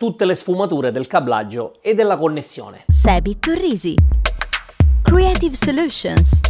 tutte le sfumature del cablaggio e della connessione. Sebi Torrisi Creative Solutions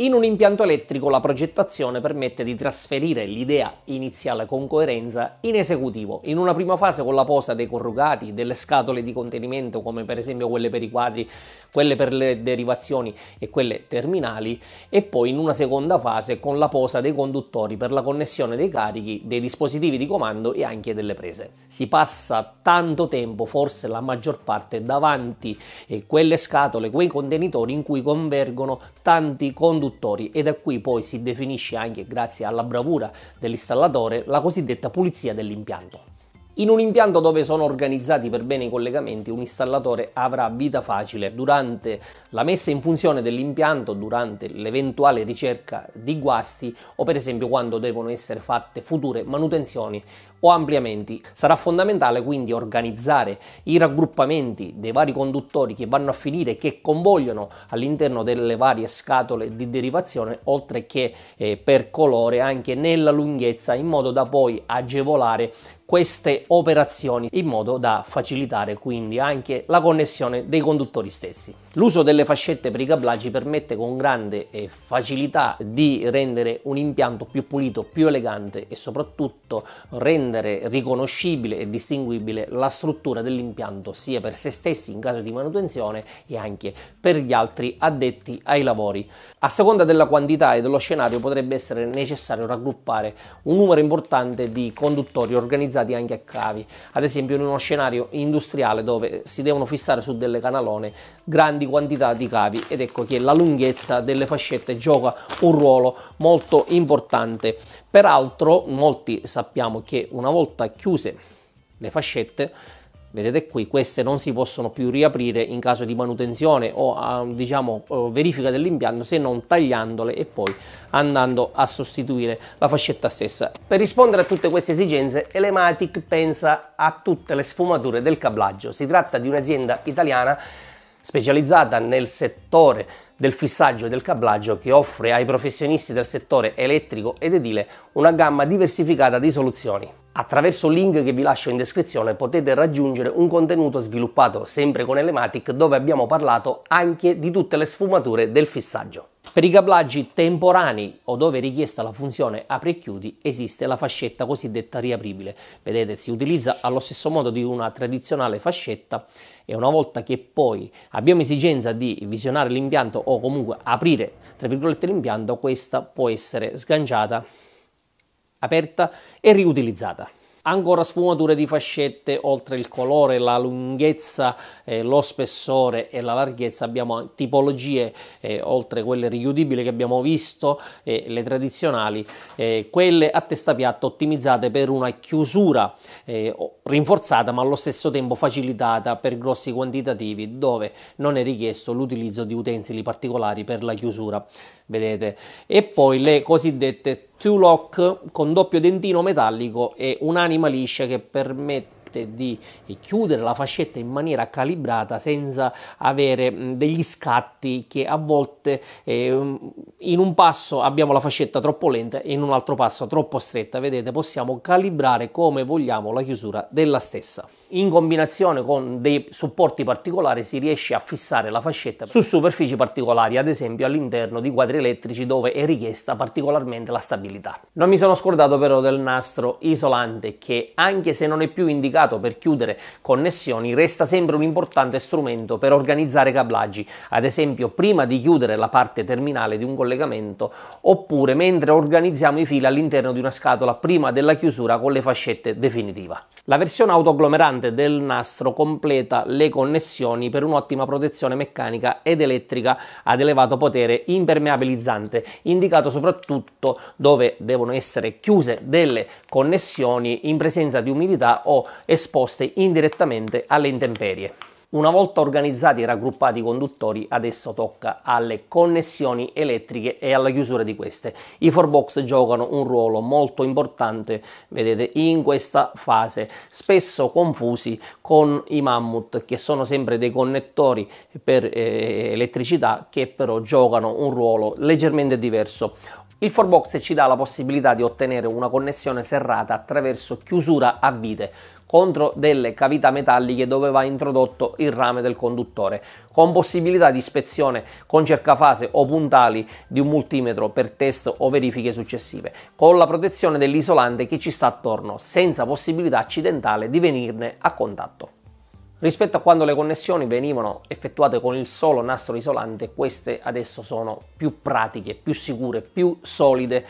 in un impianto elettrico la progettazione permette di trasferire l'idea iniziale con coerenza in esecutivo, in una prima fase con la posa dei corrugati, delle scatole di contenimento come per esempio quelle per i quadri, quelle per le derivazioni e quelle terminali e poi in una seconda fase con la posa dei conduttori per la connessione dei carichi, dei dispositivi di comando e anche delle prese. Si passa tanto tempo, forse la maggior parte, davanti a eh, quelle scatole, quei contenitori in cui convergono tanti conduttori produttori e da qui poi si definisce anche, grazie alla bravura dell'installatore, la cosiddetta pulizia dell'impianto. In un impianto dove sono organizzati per bene i collegamenti, un installatore avrà vita facile. Durante la messa in funzione dell'impianto, durante l'eventuale ricerca di guasti o per esempio quando devono essere fatte future manutenzioni o ampliamenti. Sarà fondamentale quindi organizzare i raggruppamenti dei vari conduttori che vanno a finire, che convogliano all'interno delle varie scatole di derivazione, oltre che eh, per colore anche nella lunghezza, in modo da poi agevolare queste operazioni in modo da facilitare quindi anche la connessione dei conduttori stessi. L'uso delle fascette per i cablaggi permette con grande eh, facilità di rendere un impianto più pulito, più elegante e soprattutto rendere rendere riconoscibile e distinguibile la struttura dell'impianto sia per se stessi in caso di manutenzione e anche per gli altri addetti ai lavori. A seconda della quantità e dello scenario potrebbe essere necessario raggruppare un numero importante di conduttori organizzati anche a cavi, ad esempio in uno scenario industriale dove si devono fissare su delle canalone grandi quantità di cavi ed ecco che la lunghezza delle fascette gioca un ruolo molto importante. Peraltro molti sappiamo che una volta chiuse le fascette vedete qui queste non si possono più riaprire in caso di manutenzione o diciamo eh, verifica dell'impianto se non tagliandole e poi andando a sostituire la fascetta stessa per rispondere a tutte queste esigenze Elematic pensa a tutte le sfumature del cablaggio si tratta di un'azienda italiana specializzata nel settore del fissaggio e del cablaggio che offre ai professionisti del settore elettrico ed edile una gamma diversificata di soluzioni. Attraverso il link che vi lascio in descrizione potete raggiungere un contenuto sviluppato sempre con Elematic dove abbiamo parlato anche di tutte le sfumature del fissaggio. Per i cablaggi temporanei o dove è richiesta la funzione apri e chiudi esiste la fascetta cosiddetta riapribile. Vedete, si utilizza allo stesso modo di una tradizionale fascetta e una volta che poi abbiamo esigenza di visionare l'impianto o comunque aprire tra virgolette l'impianto, questa può essere sganciata, aperta e riutilizzata ancora sfumature di fascette oltre il colore, la lunghezza, eh, lo spessore e la larghezza, abbiamo tipologie eh, oltre quelle richiudibili che abbiamo visto, eh, le tradizionali, eh, quelle a testa piatta ottimizzate per una chiusura eh, rinforzata ma allo stesso tempo facilitata per grossi quantitativi dove non è richiesto l'utilizzo di utensili particolari per la chiusura, vedete, e poi le cosiddette Two lock con doppio dentino metallico e un'anima liscia che permette di chiudere la fascetta in maniera calibrata senza avere degli scatti che a volte eh, in un passo abbiamo la fascetta troppo lenta e in un altro passo troppo stretta, vedete possiamo calibrare come vogliamo la chiusura della stessa. In combinazione con dei supporti particolari si riesce a fissare la fascetta su superfici particolari, ad esempio all'interno di quadri elettrici dove è richiesta particolarmente la stabilità. Non mi sono scordato però del nastro isolante che anche se non è più indicato per chiudere connessioni resta sempre un importante strumento per organizzare cablaggi, ad esempio prima di chiudere la parte terminale di un collegamento collegamento oppure mentre organizziamo i fili all'interno di una scatola prima della chiusura con le fascette definitiva. La versione autoagglomerante del nastro completa le connessioni per un'ottima protezione meccanica ed elettrica ad elevato potere impermeabilizzante, indicato soprattutto dove devono essere chiuse delle connessioni in presenza di umidità o esposte indirettamente alle intemperie. Una volta organizzati e raggruppati i conduttori, adesso tocca alle connessioni elettriche e alla chiusura di queste. I 4box giocano un ruolo molto importante, vedete, in questa fase, spesso confusi con i mammut, che sono sempre dei connettori per eh, elettricità, che però giocano un ruolo leggermente diverso. Il 4Box ci dà la possibilità di ottenere una connessione serrata attraverso chiusura a vite contro delle cavità metalliche dove va introdotto il rame del conduttore, con possibilità di ispezione con cercafase o puntali di un multimetro per test o verifiche successive, con la protezione dell'isolante che ci sta attorno, senza possibilità accidentale di venirne a contatto. Rispetto a quando le connessioni venivano effettuate con il solo nastro isolante, queste adesso sono più pratiche, più sicure, più solide,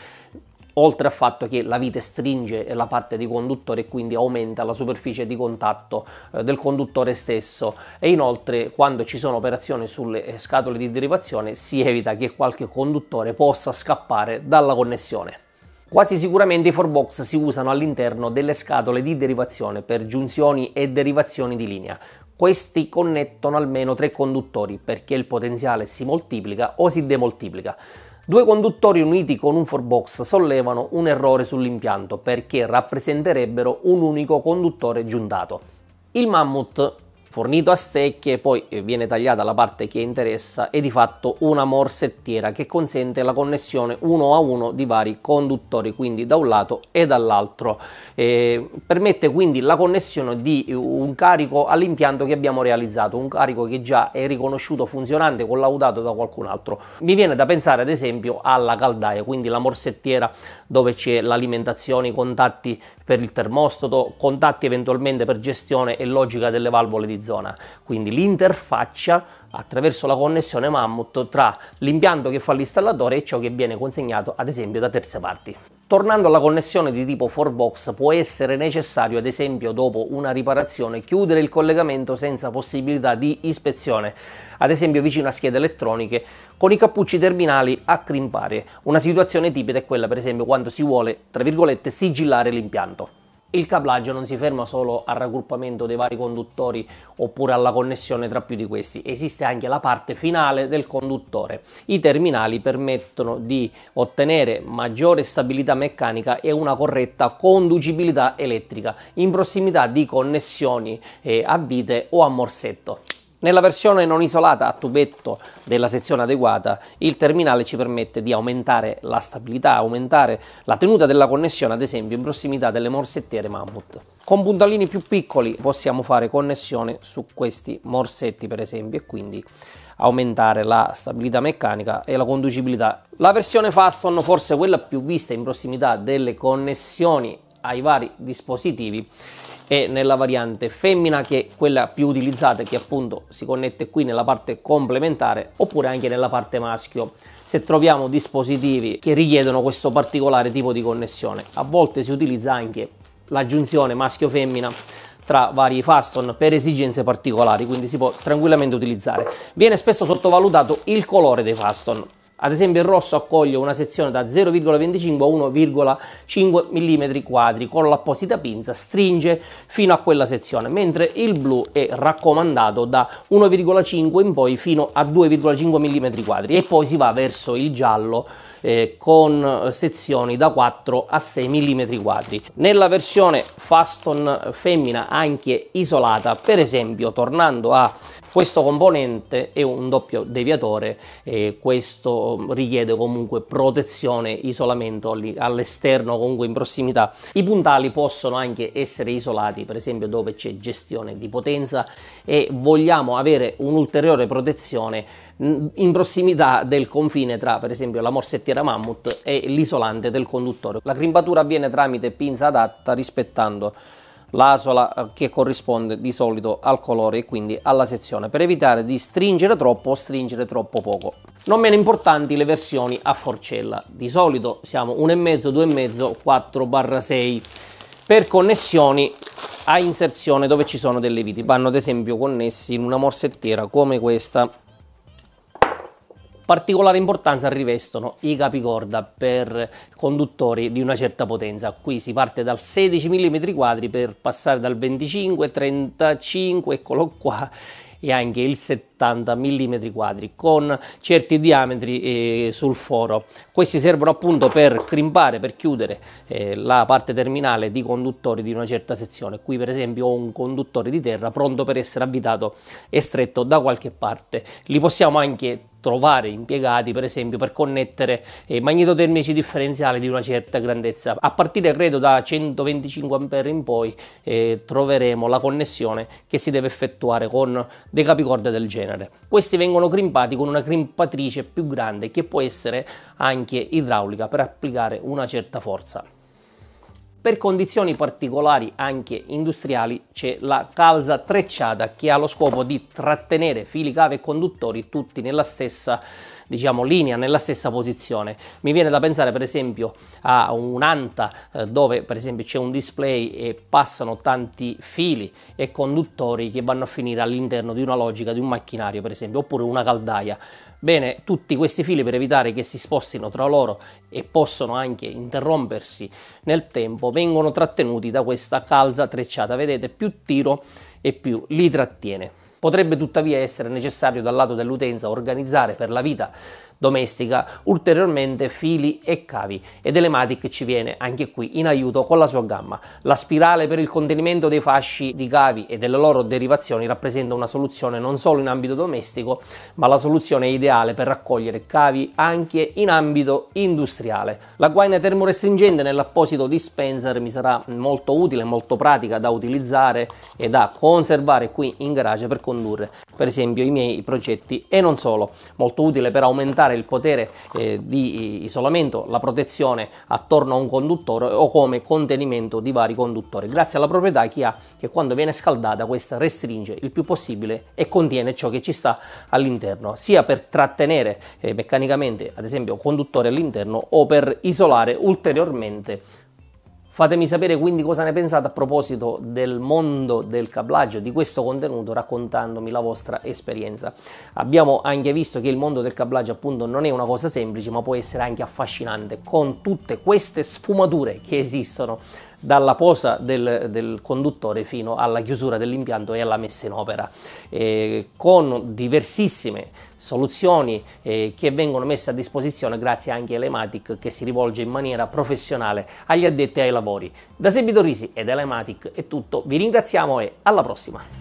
oltre al fatto che la vite stringe la parte di conduttore e quindi aumenta la superficie di contatto eh, del conduttore stesso e inoltre quando ci sono operazioni sulle eh, scatole di derivazione si evita che qualche conduttore possa scappare dalla connessione. Quasi sicuramente i 4box si usano all'interno delle scatole di derivazione per giunzioni e derivazioni di linea. Questi connettono almeno tre conduttori perché il potenziale si moltiplica o si demoltiplica. Due conduttori uniti con un 4box sollevano un errore sull'impianto perché rappresenterebbero un unico conduttore giuntato. Il Mammut fornito a stecche, poi eh, viene tagliata la parte che interessa e di fatto una morsettiera che consente la connessione uno a uno di vari conduttori, quindi da un lato e dall'altro. Eh, permette quindi la connessione di eh, un carico all'impianto che abbiamo realizzato, un carico che già è riconosciuto funzionante, collaudato da qualcun altro. Mi viene da pensare ad esempio alla caldaia, quindi la morsettiera dove c'è l'alimentazione, i contatti per il termostato, contatti eventualmente per gestione e logica delle valvole di zona zona, quindi l'interfaccia attraverso la connessione Mammut tra l'impianto che fa l'installatore e ciò che viene consegnato ad esempio da terze parti. Tornando alla connessione di tipo 4box, può essere necessario, ad esempio, dopo una riparazione, chiudere il collegamento senza possibilità di ispezione, ad esempio vicino a schede elettroniche, con i cappucci terminali a crimpare. Una situazione tipica è quella, per esempio, quando si vuole, tra virgolette, sigillare l'impianto. Il cablaggio non si ferma solo al raggruppamento dei vari conduttori oppure alla connessione tra più di questi, esiste anche la parte finale del conduttore. I terminali permettono di ottenere maggiore stabilità meccanica e una corretta conducibilità elettrica in prossimità di connessioni eh, a vite o a morsetto. Nella versione non isolata a tubetto della sezione adeguata, il terminale ci permette di aumentare la stabilità, aumentare la tenuta della connessione, ad esempio in prossimità delle morsettiere Mammut. Con puntallini più piccoli possiamo fare connessione su questi morsetti, per esempio, e quindi aumentare la stabilità meccanica e la conducibilità. La versione Faston, forse quella più vista in prossimità delle connessioni ai vari dispositivi, e nella variante femmina che è quella più utilizzata che appunto si connette qui nella parte complementare oppure anche nella parte maschio se troviamo dispositivi che richiedono questo particolare tipo di connessione a volte si utilizza anche l'aggiunzione maschio-femmina tra vari faston per esigenze particolari quindi si può tranquillamente utilizzare viene spesso sottovalutato il colore dei faston ad esempio il rosso accoglie una sezione da 0,25 a 1,5 mm quadri con l'apposita pinza, stringe fino a quella sezione, mentre il blu è raccomandato da 1,5 in poi fino a 2,5 mm quadri e poi si va verso il giallo eh, con eh, sezioni da 4 a 6 mm quadri. Nella versione Faston femmina anche isolata, per esempio tornando a questo componente è un doppio deviatore e questo mm, richiede comunque protezione, isolamento all'esterno, comunque in prossimità. I puntali possono anche essere isolati, per esempio dove c'è gestione di potenza e vogliamo avere un'ulteriore protezione mm, in prossimità del confine tra per esempio la morsetta tastiera Mammut e l'isolante del conduttore. La crimbatura avviene tramite pinza adatta rispettando l'asola eh, che corrisponde di solito al colore e quindi alla sezione per evitare di stringere troppo o stringere troppo poco. Non meno importanti le versioni a forcella, di solito siamo 1,5, 2,5, 4-6 per connessioni a inserzione dove ci sono delle viti, vanno ad esempio connessi in una morsettiera come questa Particolare importanza rivestono i capicorda per conduttori di una certa potenza. Qui si parte dal 16 mm2 per passare dal 25, 35, eccolo qua, e anche il 70 mm quadri con certi diametri eh, sul foro. Questi servono appunto per crimpare, per chiudere eh, la parte terminale di conduttori di una certa sezione. Qui per esempio ho un conduttore di terra pronto per essere avvitato e stretto da qualche parte. Li possiamo anche trovare impiegati per esempio per connettere eh, magnetotermici differenziali di una certa grandezza. A partire credo da 125 A in poi eh, troveremo la connessione che si deve effettuare con dei capicorda del genere. Questi vengono crimpati con una crimpatrice più grande che può essere anche idraulica per applicare una certa forza. Per condizioni particolari anche industriali c'è la calza trecciata che ha lo scopo di trattenere fili, cave e conduttori tutti nella stessa diciamo, linea nella stessa posizione. Mi viene da pensare per esempio a un'anta eh, dove per esempio c'è un display e passano tanti fili e conduttori che vanno a finire all'interno di una logica di un macchinario per esempio oppure una caldaia. Bene, tutti questi fili per evitare che si spostino tra loro e possono anche interrompersi nel tempo vengono trattenuti da questa calza trecciata. Vedete, più tiro e più li trattiene. Potrebbe tuttavia essere necessario dal lato dell'utenza organizzare per la vita domestica ulteriormente fili e cavi ed Elematic ci viene anche qui in aiuto con la sua gamma. La spirale per il contenimento dei fasci di cavi e delle loro derivazioni rappresenta una soluzione non solo in ambito domestico ma la soluzione ideale per raccogliere cavi anche in ambito industriale. La guaina termorestringente nell'apposito dispenser mi sarà molto utile, molto pratica da utilizzare e da conservare qui in garage per condurre per esempio i miei progetti e non solo, molto utile per aumentare aumentare il potere eh, di isolamento, la protezione attorno a un conduttore o come contenimento di vari conduttori, grazie alla proprietà che ha che quando viene scaldata questa restringe il più possibile e contiene ciò che ci sta all'interno, sia per trattenere eh, meccanicamente ad esempio un conduttore all'interno o per isolare ulteriormente Fatemi sapere quindi cosa ne pensate a proposito del mondo del cablaggio, di questo contenuto, raccontandomi la vostra esperienza. Abbiamo anche visto che il mondo del cablaggio appunto non è una cosa semplice, ma può essere anche affascinante con tutte queste sfumature che esistono dalla posa del, del conduttore fino alla chiusura dell'impianto e alla messa in opera, eh, con diversissime soluzioni eh, che vengono messe a disposizione grazie anche a Elematic che si rivolge in maniera professionale agli addetti ai lavori. Da Sebito ed Elematic è tutto, vi ringraziamo e alla prossima!